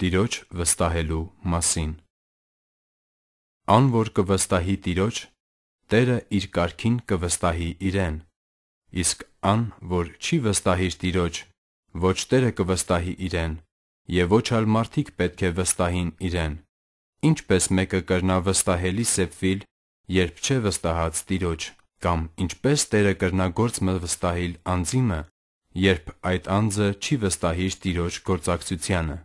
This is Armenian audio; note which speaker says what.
Speaker 1: Տիրոջ վստահելու մասին
Speaker 2: Ան որ կվստահի Տիրոջ, Տերը իր կարգին կվստահի իրեն, իսկ ան որ չի վստահիր Տիրոջ, ոչ Տերը կվստահի իրեն, եւ ոչ այլ մարդիկ պետք է վստահին իրեն։ Ինչպես մեկը կրնա վստահելի սեփվիլ, երբ չէ վստահած Տիրոջ, կամ ինչպես Տերը կրնա գործը վստահիլ անձիմը, երբ այդ անձը չի վստահիր
Speaker 1: Տիրոջ գործակցությանը։